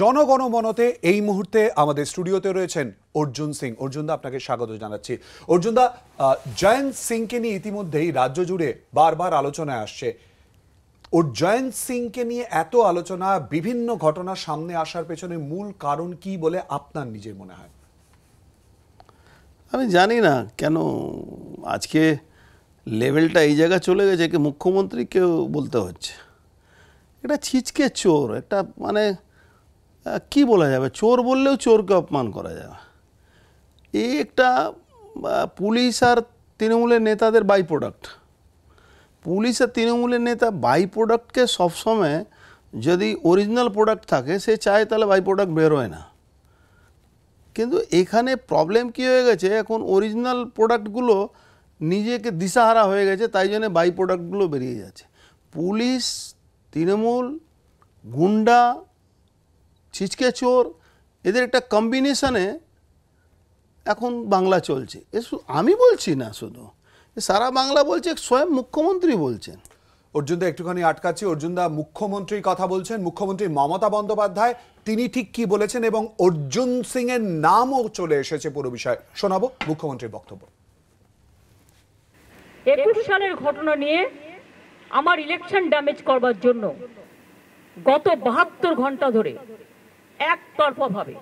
জনগণমনতে এই মুহূর্তে আমাদের স্টুডিওতে রয়েছেন অর্জুন সিং অর্জুনদা আপনাকে স্বাগত জানাচ্ছি অর্জুনদা জয়ন্ত সিংকে নিয়ে ইতিমধ্যেই রাজ্য জুড়ে বারবার আলোচনায় আসছে ওর জয়ন্ত সিংকে নিয়ে এত আলোচনা বিভিন্ন ঘটনা সামনে আসার পেছনে মূল কারণ কি বলে আপনার নিজের মনে হয় আমি জানি না কেন আজকে লেভেলটা এই জায়গা চলে গেছে কি মুখ্যমন্ত্রীকেও বলতে হচ্ছে এটা ছিচকে চোর একটা মানে কি বলা যাবে চোর বললেও চোরকে অপমান করা যাবে এই একটা পুলিশ আর তৃণমূলের নেতাদের বাই প্রোডাক্ট পুলিশ আর তৃণমূলের নেতা বাই প্রোডাক্টকে সবসময় যদি অরিজিনাল প্রোডাক্ট থাকে সে চায় তাহলে বাই প্রোডাক্ট বেরোয় না কিন্তু এখানে প্রবলেম কী হয়ে গেছে এখন অরিজিনাল প্রোডাক্টগুলো নিজেকে দিশাহারা হয়ে গেছে তাই জন্য বাই প্রোডাক্টগুলো বেরিয়ে যাচ্ছে পুলিশ তৃণমূল গুন্ডা ছিচকে চোর এদের একটা কম্বিনেশানে এখন বাংলা চলছে এ আমি বলছি না শুধু সারা বাংলা বলছে স্বয়ং মুখ্যমন্ত্রী বলছেন অর্জুনদা একটুখানি আটকাচ্ছি অর্জুনদা মুখ্যমন্ত্রীর কথা বলছেন মুখ্যমন্ত্রী মমতা বন্দ্যোপাধ্যায় তিনি ঠিক কি বলেছেন এবং অর্জুন সিং এর নামও চলে এসেছে পুরো বিষয়ে শোনাবো মুখ্যমন্ত্রীর বক্তব্য একুশ সালের ঘটনা নিয়ে আমার ইলেকশন ড্যামেজ করবার জন্য গত বাহাত্তর ঘন্টা ধরে একতরফাভাবে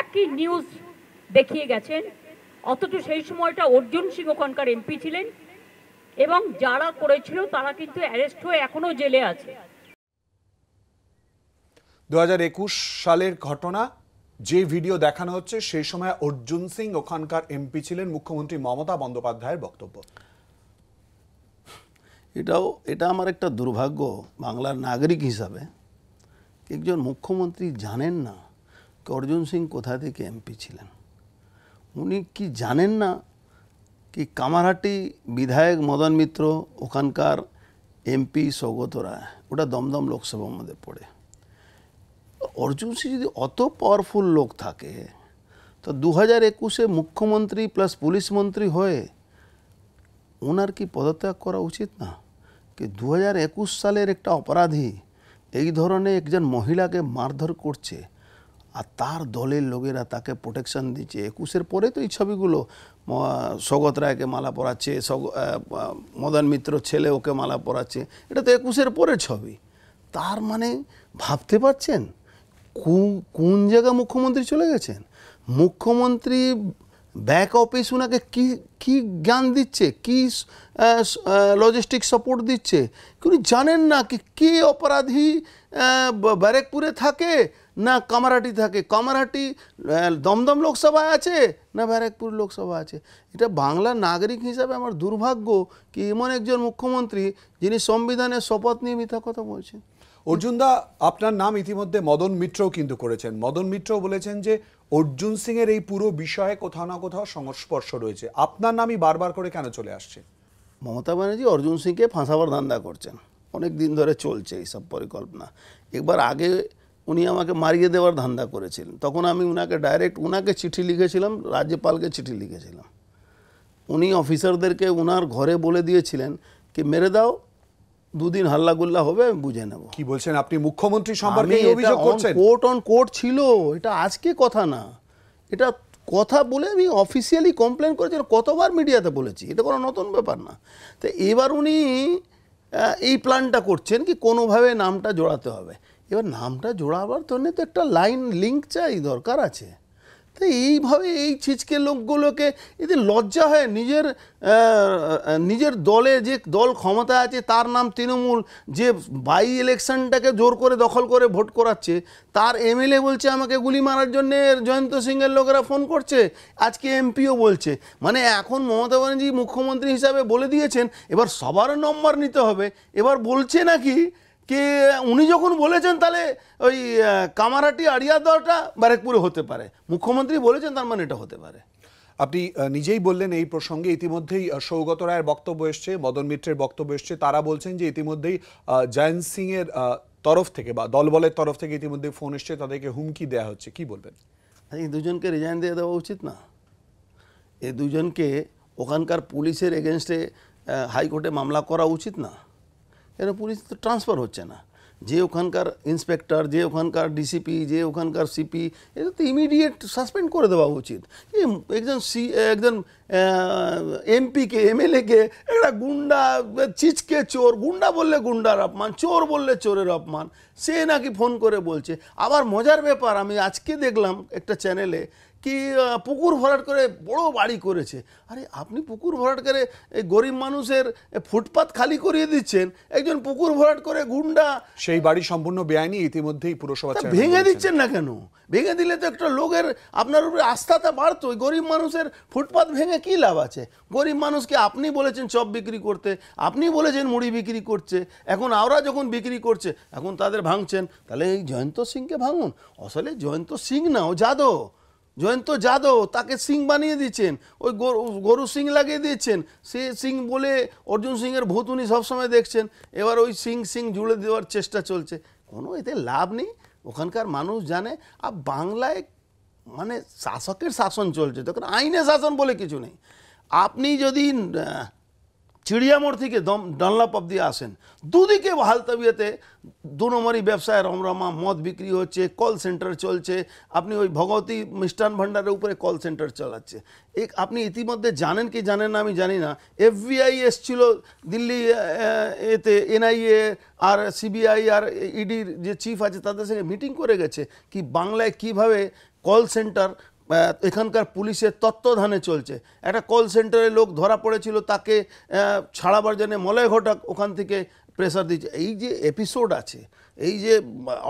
একই নিউজ দেখিয়ে গেছেন অথচ সেই সময়টা অর্জুন সিং ওখানকার এমপি ছিলেন এবং যারা করেছিল তারা কিন্তু অ্যারেস্ট হয়ে এখনও জেলে আছে দু সালের ঘটনা যে ভিডিও দেখানো হচ্ছে সেই সময় অর্জুন সিং ওখানকার এমপি ছিলেন মুখ্যমন্ত্রী মমতা বন্দ্যোপাধ্যায়ের বক্তব্য এটাও এটা আমার একটা দুর্ভাগ্য বাংলার নাগরিক হিসাবে একজন মুখ্যমন্ত্রী জানেন না অর্জুন সিং কোথা থেকে এমপি ছিলেন উনি কি জানেন না কি কামারহাটি বিধায়ক মদন মিত্র ওখানকার এমপি সৌগত রায় ওটা দমদম লোকসভার মধ্যে পড়ে অর্জুন সিং যদি অত পাওয়ারফুল লোক থাকে তো দু হাজার একুশে মুখ্যমন্ত্রী প্লাস পুলিশ মন্ত্রী হয়ে ওনার কি পদত্যাগ করা উচিত না কি দু হাজার একুশ সালের একটা অপরাধী এই ধরনের একজন মহিলাকে মারধর করছে আর তার দলের লোকেরা তাকে প্রোটেকশন দিচ্ছে একুশের পরে তো এই ছবিগুলো স্বগত রায়কে মালা পরাচ্ছে মদন মিত্র ছেলে ওকে মালা পরাচ্ছে এটা তো একুশের পরের ছবি তার মানে ভাবতে পারছেন কোন জায়গায় মুখ্যমন্ত্রী চলে গেছেন মুখ্যমন্ত্রী ব্যাক অফিস ওনাকে কি কি জ্ঞান দিচ্ছে কি লজিস্টিক সাপোর্ট দিচ্ছে কিন্তু জানেন না কি কে অপরাধী ব্যারেকপুরে থাকে না কামারহাটি থাকে কামারহাটি দমদম লোকসভা আছে না ব্যারাকপুর লোকসভা আছে এটা বাংলা নাগরিক হিসাবে আমার দুর্ভাগ্য কি এমন একজন মুখ্যমন্ত্রী যিনি সংবিধানের শপথ নিয়ে মিথ্যা কথা বলছেন অর্জুনদা আপনার নাম ইতিমধ্যে মদন মিত্রও কিন্তু করেছেন মদন মিত্র বলেছেন যে অর্জুন সিং এর এই পুরো বিষয়ে কোথাও না কোথাও সংস্পর্শ রয়েছে আপনার নামই বারবার করে কেন চলে আসছে মমতা ব্যানার্জি অর্জুন সিংকে ফাঁসাবার ধান্দা করছেন অনেক দিন ধরে চলছে এইসব পরিকল্পনা একবার আগে উনি আমাকে মারিয়ে দেওয়ার ধান্দা করেছিলেন তখন আমি উনাকে ডাইরেক্ট উনাকে চিঠি লিখেছিলাম রাজ্যপালকে চিঠি লিখেছিলাম উনি অফিসারদেরকে উনার ঘরে বলে দিয়েছিলেন কি মেরে দাও দুদিন হাল্লাগুল্লা হবে আমি বুঝে নেব কি বলছেন আপনি মুখ্যমন্ত্রী সম্পর্কে অভিযোগ করছেন কোর্ট অন কোর্ট ছিল এটা আজকে কথা না এটা কথা বলে আমি অফিসিয়ালি কমপ্লেন করেছি কতবার মিডিয়াতে বলেছি এটা কোনো নতুন ব্যাপার না তো এবার উনি এই প্ল্যানটা করছেন কি কোনোভাবে নামটা জোড়াতে হবে এবার নামটা জোড়াবার জন্যে তো একটা লাইন লিঙ্ক চাই দরকার আছে তো এইভাবে এই ছিচকে লোকগুলোকে এদের লজ্জা হয় নিজের নিজের দলে যে দল ক্ষমতা আছে তার নাম তৃণমূল যে বাই ইলেকশনটাকে জোর করে দখল করে ভোট করাচ্ছে তার এমএলএ বলছে আমাকে গুলি মারার জন্যে জয়ন্ত সিংয়ের লোকেরা ফোন করছে আজকে এমপিও বলছে মানে এখন মমতা ব্যানার্জি মুখ্যমন্ত্রী হিসাবে বলে দিয়েছেন এবার সবার নম্বর নিতে হবে এবার বলছে নাকি কে উনি যখন বলেছেন তাহলে ওই কামারাটি আড়িয়াদটা ব্যারেকপুরে হতে পারে মুখ্যমন্ত্রী বলেছেন তার মানে এটা হতে পারে আপনি নিজেই বললেন এই প্রসঙ্গে ইতিমধ্যেই সৌগত রায়ের বক্তব্য এসছে মদন মিত্রের বক্তব্য এসছে তারা বলছেন যে ইতিমধ্যেই জয়ন্ত সিংয়ের তরফ থেকে বা দলবলের তরফ থেকে ইতিমধ্যে ফোন এসছে তাদেরকে হুমকি দেয়া হচ্ছে কি বলবেন এই দুজনকে রিজাইন দিয়ে দেওয়া উচিত না এই দুজনকে ওখানকার পুলিশের এগেনস্টে হাইকোর্টে মামলা করা উচিত না এরা পুলিশ তো ট্রান্সফার হচ্ছে না যে ওখানকার ইন্সপেক্টর যে ওখানকার ডিসিপি যে ওখানকার সিপি এটা তো ইমিডিয়েট সাসপেন্ড করে দেওয়া উচিত একজন সি একজন এমপিকে এমএলএকে একটা গুন্ডা চিচকে চোর গুন্ডা বললে গুন্ডার অপমান চোর বললে চোরের অপমান সে নাকি ফোন করে বলছে আবার মজার ব্যাপার আমি আজকে দেখলাম একটা চ্যানেলে কি পুকুর ভরাট করে বড় বাড়ি করেছে আরে আপনি পুকুর ভরাট করে এই গরিব মানুষের ফুটপাত খালি করিয়ে দিচ্ছেন একজন পুকুর ভরাট করে গুন্ডা সেই বাড়ি সম্পূর্ণ বেআইনি ইতিমধ্যেই পুরসভা ভেঙে দিচ্ছেন না কেন ভেঙে দিলে তো একটা লোকের আপনার উপরে আস্থাটা বাড়তো গরিব মানুষের ফুটপাত ভেঙে কি লাভ আছে গরিব মানুষকে আপনি বলেছেন চপ বিক্রি করতে আপনি বলেছেন মুড়ি বিক্রি করছে এখন আওরা যখন বিক্রি করছে এখন তাদের ভাঙছেন তাহলে এই জয়ন্ত সিংকে ভাঙুন আসলে জয়ন্ত সিং না ও যাদব জয়ন্ত যাদব তাকে সিং বানিয়ে দিচ্ছেন ওই গরু সিং লাগিয়ে দিয়েছেন সে সিং বলে অর্জুন সিংয়ের ভূত উনি সবসময় দেখছেন এবার ওই সিং সিং জুড়ে দেওয়ার চেষ্টা চলছে কোনো এতে লাভ নেই ওখানকার মানুষ জানে আর বাংলায় মানে শাসকের শাসন চলছে তখন আইনে শাসন বলে কিছু নেই আপনি যদি চিড়িয়ামোড় থেকে দম ডানলাপ অব্দি আসেন দুদিকে বহাল তবিয়েতে দু নম্বরই ব্যবসায় রমরমা মদ বিক্রি হচ্ছে কল সেন্টার চলছে আপনি ওই ভগবতী মিষ্টান ভাণ্ডারের উপরে কল সেন্টার চালাচ্ছে এক আপনি ইতিমধ্যে জানেন কি জানেন না আমি জানি না এফবিআই এসছিল দিল্লি এতে এনআইএ আর সিবিআই আর ইডির যে চিফ আছে তাদের সঙ্গে মিটিং করে গেছে কি বাংলায় কিভাবে কল সেন্টার এখানকার পুলিশের তত্ত্বধানে চলছে একটা কল সেন্টারে লোক ধরা পড়েছিল তাকে ছাড়াবার জন্য মলয় ঘটক ওখান থেকে প্রেসার দিচ্ছে এই যে এপিসোড আছে এই যে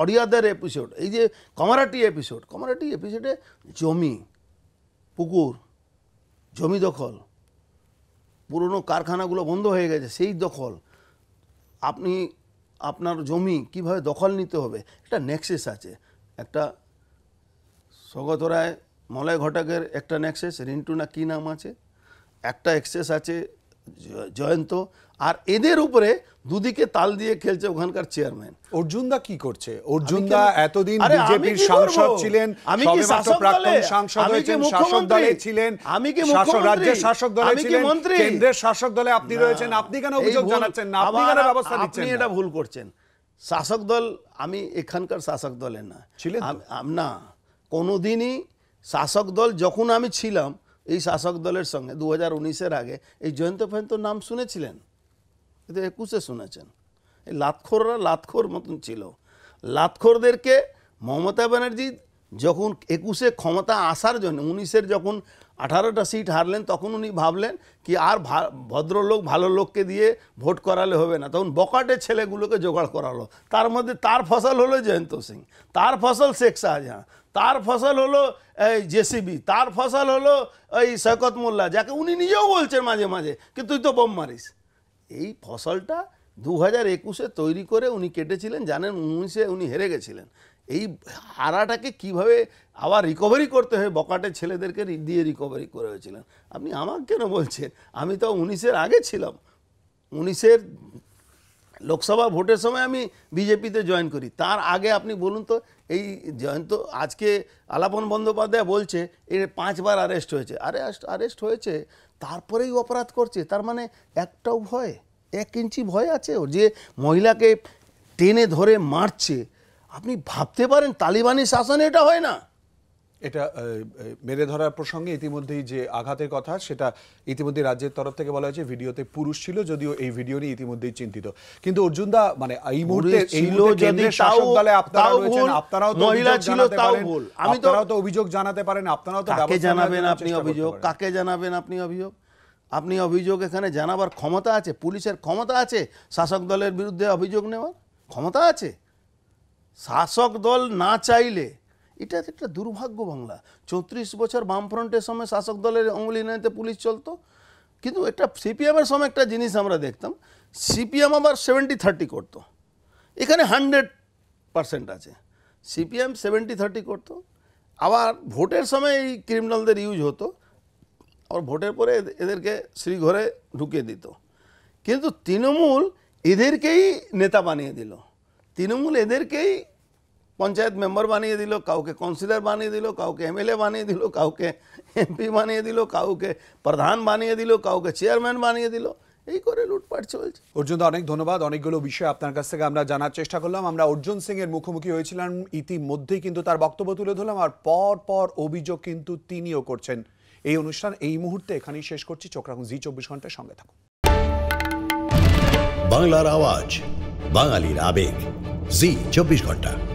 অরিয়াদার এপিসোড এই যে কমারাটি এপিসোড কমারাটি এপিসোডে জমি পুকুর জমি দখল পুরনো কারখানাগুলো বন্ধ হয়ে গেছে সেই দখল আপনি আপনার জমি কিভাবে দখল নিতে হবে একটা নেক্সেস আছে একটা স্বগত রায় মলয় ঘটকের একটা নেক্সেস রিন্টু না কি নাম আছে একটা এক্সেস আছে জয়ন্ত আর এদের উপরে দুদিকে তাল দিয়ে খেলছে ওখানকার চেয়ারম্যান অর্জুন দা কি করছে অর্জুন দা এতদিন বিজেপির সাংসদ ছিলেন আমি কি শাসক প্রাক্তন সাংসদ হয়েছেন শাসক দলে ছিলেন আমি কি শাসক রাজ্যের শাসক দলে ছিলেন কেন্দ্রের শাসক দলে আপনি রয়েছেন আপনি কেন অভিযোগ জানাচ্ছেন না আপনি কেন ব্যবস্থা নিচ্ছেন আপনি এটা ভুল করছেন শাসক দল আমি এখানকার শাসক দলে না ছিলেন না কোনোদিনই শাসক দল যখন আমি ছিলাম এই শাসক দলের সঙ্গে দু হাজার আগে এই জয়ন্ত ফয়ন্তর নাম শুনেছিলেন কিন্তু একুশে শুনেছেন এই লাতখোররা লাতখোর মতন ছিল লাতখোরদেরকে মমতা ব্যানার্জি যখন একুশে ক্ষমতা আসার জন্য উনিশের যখন আঠারোটা সিট হারলেন তখন উনি ভাবলেন কি আর ভদ্রলোক ভালো লোককে দিয়ে ভোট করালে হবে না তখন বকাটে ছেলেগুলোকে জোগাড় করালো তার মধ্যে তার ফসল হলো জয়ন্ত সিং তার ফসল শেখ শাহজাহাঁ তার ফসল হলো এই জেসিবি তার ফসল হলো এই সৈকত মোল্লা যাকে উনি নিজেও বলছেন মাঝে মাঝে কি তুই তো বোম মারিস এই ফসলটা দু হাজার একুশে তৈরি করে উনি কেটেছিলেন জানেন উনিশে উনি হেরে গেছিলেন এই হারাটাকে কিভাবে আবার রিকভারি করতে হয় বকাটে ছেলেদেরকে দিয়ে রিকভারি করে হয়েছিলেন আপনি আমাকে কেন বলছেন আমি তো উনিশের আগে ছিলাম উনিশের লোকসভা ভোটের সময় আমি বিজেপিতে জয়েন করি তার আগে আপনি বলুন তো এই জয়ন্ত আজকে আলাপন বন্দ্যোপাধ্যায় বলছে এর পাঁচবার আরেস্ট হয়েছে আরে আরেস্ট হয়েছে তারপরেই অপরাধ করছে তার মানে একটাও ভয় এক ইঞ্চি ভয় আছে ও যে মহিলাকে টেনে ধরে মারছে আপনি ভাবতে পারেন তালিবানি শাসনে এটা হয় না এটা মেরে ধরার প্রসঙ্গে ইতিমধ্যেই যে আঘাতের কথা সেটা ইতিমধ্যে রাজ্যের তরফ থেকে বলা হয়েছে ভিডিওতে পুরুষ ছিল যদিও এই ভিডিও নিয়ে ইতিমধ্যেই চিন্তিত কিন্তু অর্জুন দা মানে এই মুহূর্তে এই যদি শাসক দলে আপনারা রয়েছেন আপনারাও তো মহিলা ছিল তাও ভুল আমি তো আপনারাও তো অভিযোগ জানাতে পারেন আপনারাও তো কাকে জানাবেন আপনি অভিযোগ কাকে জানাবেন আপনি অভিযোগ আপনি অভিযোগ এখানে জানাবার ক্ষমতা আছে পুলিশের ক্ষমতা আছে শাসক দলের বিরুদ্ধে অভিযোগ নেওয়ার ক্ষমতা আছে শাসক দল না চাইলে এটা একটা দুর্ভাগ্য বাংলা চৌত্রিশ বছর বামফ্রন্টের সময় শাসক দলের অঙ্গুলি নেতে পুলিশ চলতো কিন্তু এটা সিপিএমের সময় একটা জিনিস আমরা দেখতাম সিপিএম আবার সেভেন্টি থার্টি করতো এখানে হান্ড্রেড পার্সেন্ট আছে সিপিএম সেভেন্টি থার্টি করতো আবার ভোটের সময় এই ক্রিমিনালদের ইউজ হতো আর ভোটের পরে এদেরকে শ্রীঘরে ঢুকিয়ে দিত কিন্তু তৃণমূল এদেরকেই নেতা বানিয়ে দিল তৃণমূল এদেরকেই পঞ্চায়েত মেম্বার বানিয়ে দিল কাউকে কাউন্সিলর বানিয়ে দিল কাউকে এমএলএ বানিয়ে দিল কাউকে এমপি বানিয়ে দিল কাউকে প্রধান বানিয়ে দিল কাউকে চেয়ারম্যান বানিয়ে দিল এই করে লুটপাট চলছে অর্জুন অনেক ধন্যবাদ অনেকগুলো বিষয় আপনার কাছ থেকে আমরা জানার চেষ্টা করলাম আমরা অর্জুন সিং এর মুখোমুখি হয়েছিলাম ইতিমধ্যেই কিন্তু তার বক্তব্য তুলে ধরলাম আর পর পর অভিযোগ কিন্তু তিনিও করছেন এই অনুষ্ঠান এই মুহূর্তে এখানেই শেষ করছি চোখ রাখুন জি চব্বিশ ঘন্টার সঙ্গে থাকুন বাংলার আওয়াজ বাঙালির আবেগ জি চব্বিশ ঘন্টা